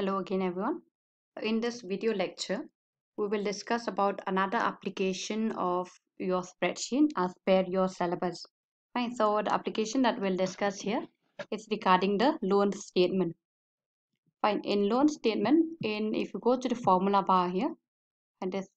Hello again everyone. In this video lecture, we will discuss about another application of your spreadsheet as per your syllabus. Fine. So the application that we'll discuss here is regarding the loan statement. Fine. In loan statement, in if you go to the formula bar here, and this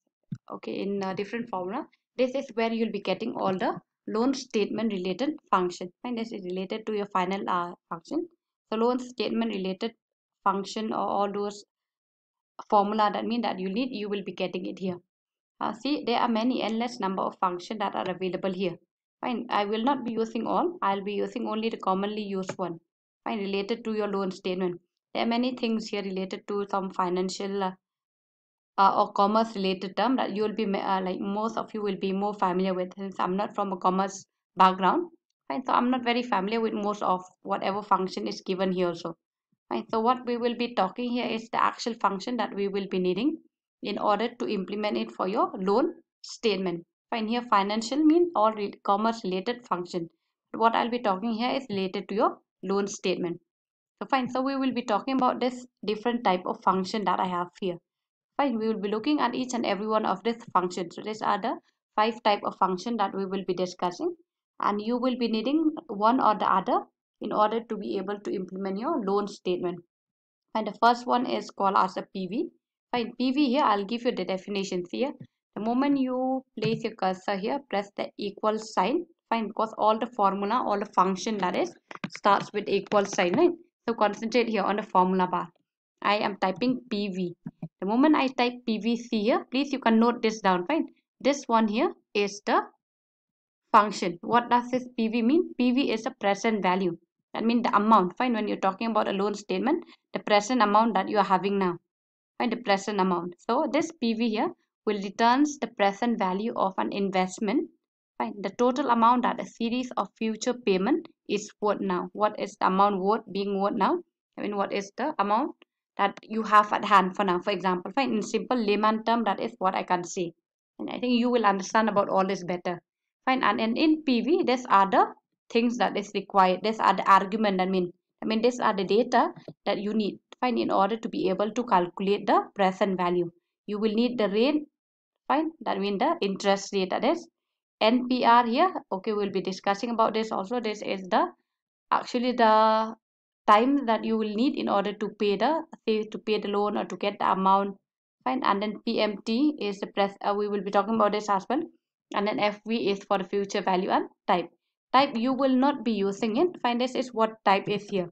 okay in a different formula, this is where you'll be getting all the loan statement related function. Fine. This is related to your final uh, function. So loan statement related function or all those formula that mean that you need you will be getting it here uh, see there are many endless number of function that are available here fine i will not be using all i'll be using only the commonly used one fine related to your loan statement there are many things here related to some financial uh, uh, or commerce related term that you will be uh, like most of you will be more familiar with since i'm not from a commerce background fine so i'm not very familiar with most of whatever function is given here also Right, so what we will be talking here is the actual function that we will be needing in order to implement it for your loan statement. Fine, here financial means all commerce related function. What I'll be talking here is related to your loan statement. So fine, so we will be talking about this different type of function that I have here. Fine, we will be looking at each and every one of these functions. So these are the five type of function that we will be discussing and you will be needing one or the other in order to be able to implement your loan statement. And the first one is called as a PV. Fine, PV here, I'll give you the definitions here. The moment you place your cursor here, press the equal sign. Fine, because all the formula, all the function that is, starts with equal sign, right? So concentrate here on the formula bar. I am typing PV. The moment I type PVC here, please you can note this down, fine. This one here is the function. What does this PV mean? PV is a present value. That means the amount. Fine. When you're talking about a loan statement, the present amount that you are having now. Fine. The present amount. So this PV here will returns the present value of an investment. Fine. The total amount that a series of future payment is worth now. What is the amount worth being worth now? I mean, what is the amount that you have at hand for now? For example, fine. In simple layman term, that is what I can say. And I think you will understand about all this better. Fine. And, in PV, there's other things that is required these are the argument i mean i mean these are the data that you need fine in order to be able to calculate the present value you will need the rate fine that mean the interest rate that is npr here okay we'll be discussing about this also this is the actually the time that you will need in order to pay the say to pay the loan or to get the amount fine and then pmt is the press uh, we will be talking about this as well and then fv is for the future value and type type you will not be using it find this is what type is here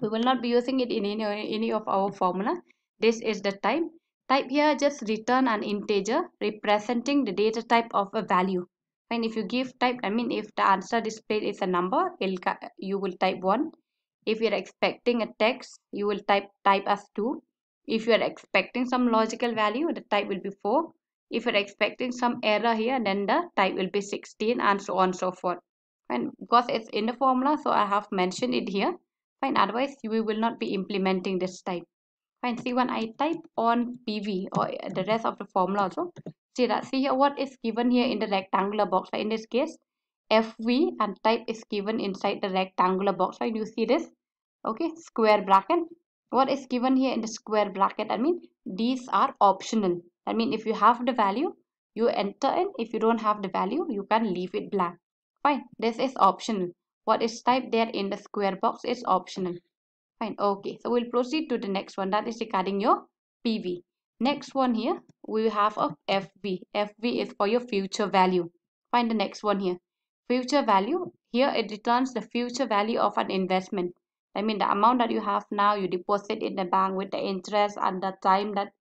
we will not be using it in any, any of our formula this is the type type here just return an integer representing the data type of a value and if you give type i mean if the answer displayed is a number you will type 1 if you are expecting a text you will type type as 2 if you are expecting some logical value the type will be 4 if you're expecting some error here then the type will be 16 and so on and so forth fine because it's in the formula so I have mentioned it here fine otherwise we will not be implementing this type fine see when I type on PV or uh, the rest of the formula also see that see here what is given here in the rectangular box right? in this case FV and type is given inside the rectangular box right you see this okay square bracket what is given here in the square bracket I mean these are optional I mean if you have the value you enter in if you don't have the value you can leave it blank Fine, this is optional. What is typed there in the square box is optional. Fine, okay. So we'll proceed to the next one that is regarding your PV. Next one here, we have a FV. FV is for your future value. Find the next one here. Future value, here it returns the future value of an investment. I mean the amount that you have now, you deposit in the bank with the interest and the time that,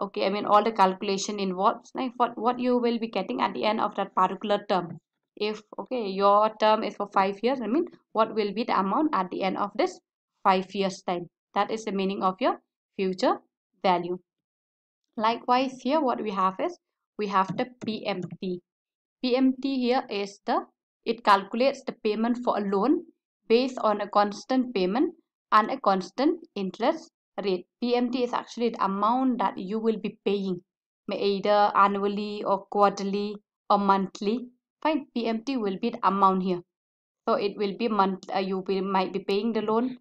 okay, I mean all the calculation involves like what, what you will be getting at the end of that particular term if okay your term is for five years i mean what will be the amount at the end of this five years time that is the meaning of your future value likewise here what we have is we have the pmt pmt here is the it calculates the payment for a loan based on a constant payment and a constant interest rate pmt is actually the amount that you will be paying either annually or quarterly or monthly fine pmt will be the amount here so it will be month uh, you might be paying the loan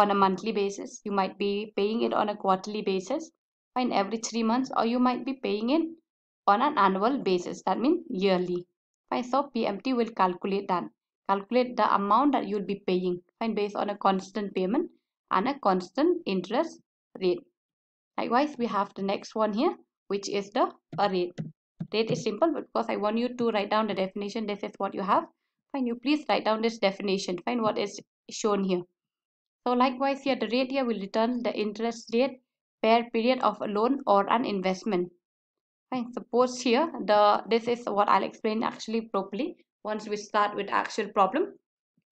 on a monthly basis you might be paying it on a quarterly basis fine every three months or you might be paying it on an annual basis that means yearly fine so pmt will calculate that calculate the amount that you'll be paying fine based on a constant payment and a constant interest rate likewise we have the next one here which is the rate date is simple because I want you to write down the definition. This is what you have. Fine, you please write down this definition. Find what is shown here. So likewise here, the rate here will return the interest rate per period of a loan or an investment. Fine, suppose here, the this is what I'll explain actually properly once we start with actual problem.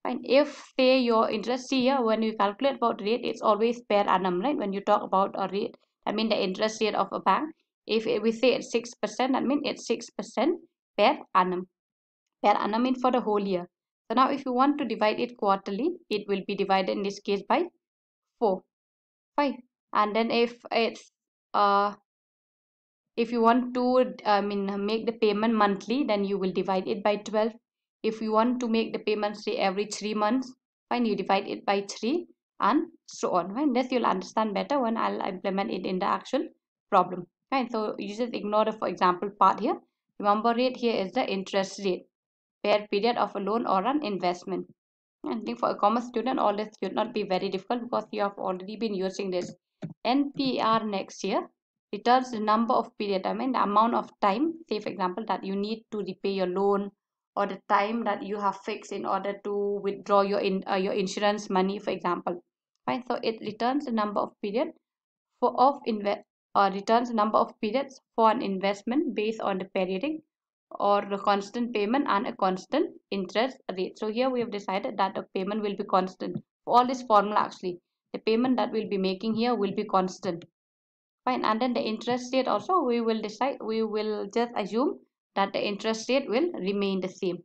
Fine, if say your interest here, when you calculate about rate, it's always per annum, right? When you talk about a rate, I mean the interest rate of a bank, if we say at 6%, that means it's 6% per annum. Per annum means for the whole year. So now if you want to divide it quarterly, it will be divided in this case by 4. 5. And then if it's uh, if you want to I mean make the payment monthly, then you will divide it by 12. If you want to make the payment say every 3 months, fine, you divide it by 3 and so on. Fine. This you'll understand better when I'll implement it in the actual problem right so you just ignore the for example part here remember rate here is the interest rate per period of a loan or an investment And think for a commerce student all this should not be very difficult because you have already been using this NPR next year returns the number of period I mean the amount of time say for example that you need to repay your loan or the time that you have fixed in order to withdraw your in uh, your insurance money for example right so it returns the number of period for of invest uh, returns number of periods for an investment based on the periodic or the constant payment and a constant interest rate. So here we have decided that the payment will be constant. All this formula actually, the payment that we'll be making here will be constant. Fine, and then the interest rate also we will decide, we will just assume that the interest rate will remain the same.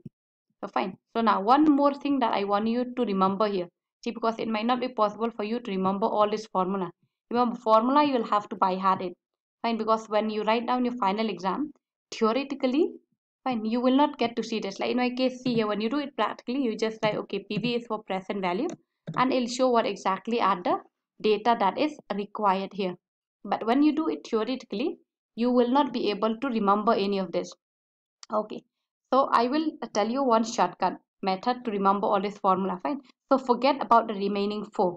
So fine. So now one more thing that I want you to remember here. See, because it might not be possible for you to remember all this formula remember formula you will have to buy hard it fine because when you write down your final exam theoretically fine you will not get to see this like in my case see here when you do it practically you just write, okay pv is for present value and it'll show what exactly are the data that is required here but when you do it theoretically you will not be able to remember any of this okay so i will tell you one shortcut method to remember all this formula fine so forget about the remaining four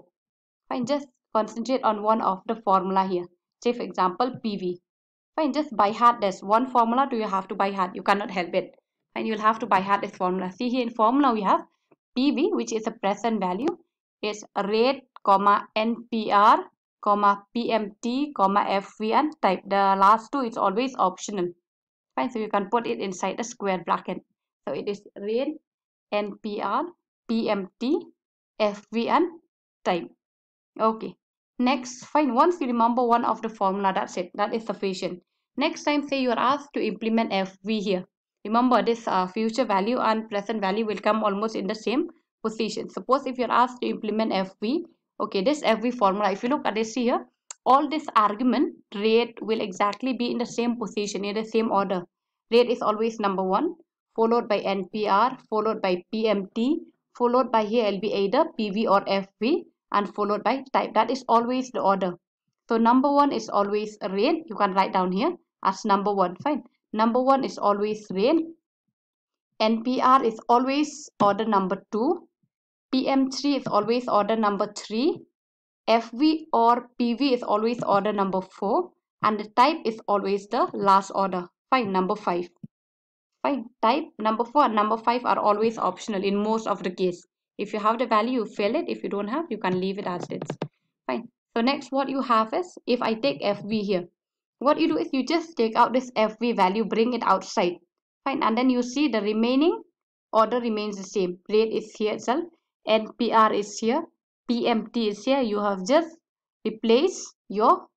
fine just concentrate on one of the formula here. Say for example, PV. Fine, just by heart, there's one formula do you have to by heart. You cannot help it. And you'll have to by heart this formula. See here in formula we have PV, which is a present value, is rate, comma, NPR, comma, PMT, comma, FV and type. The last two is always optional. Fine, so you can put it inside the square bracket. So it is rate, NPR, PMT, FV and type. Okay. Next, fine. Once you remember one of the formula, that's it. That is sufficient. Next time, say you are asked to implement FV here. Remember this uh, future value and present value will come almost in the same position. Suppose if you are asked to implement FV, okay, this FV formula, if you look at this here, all this argument, rate will exactly be in the same position, in the same order. Rate is always number one, followed by NPR, followed by PMT, followed by here will be either PV or FV and followed by type. That is always the order. So number one is always rain. You can write down here as number one. Fine. Number one is always rain. NPR is always order number two. PM3 is always order number three. FV or PV is always order number four. And the type is always the last order. Fine. Number five. Fine. Type number four and number five are always optional in most of the case. If you have the value, fill it. If you don't have, you can leave it as it's Fine. So next, what you have is, if I take FV here, what you do is you just take out this FV value, bring it outside. Fine. And then you see the remaining order remains the same. Rate is here itself. NPR is here. PMT is here. You have just replaced your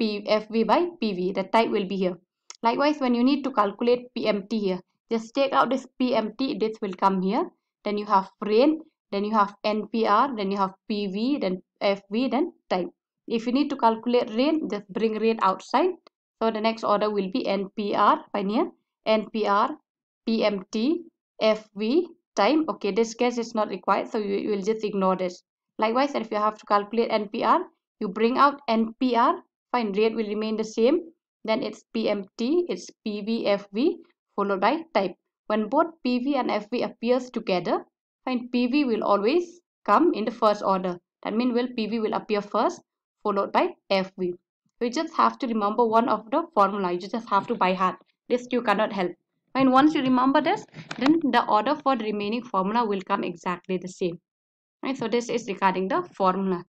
FV by PV. The type will be here. Likewise, when you need to calculate PMT here, just take out this PMT. This will come here then you have rain, then you have NPR, then you have PV, then FV, then time. If you need to calculate rain, just bring rain outside. So the next order will be NPR, fine here, NPR, PMT, FV, time. Okay, this case is not required, so you, you will just ignore this. Likewise, if you have to calculate NPR, you bring out NPR, fine, rate will remain the same. Then it's PMT, it's PVFV, followed by type. When both PV and FV appears together, find PV will always come in the first order. That means well, PV will appear first followed by FV. You just have to remember one of the formula. You just have to buy heart. This you cannot help. And once you remember this, then the order for the remaining formula will come exactly the same. Right, so this is regarding the formula.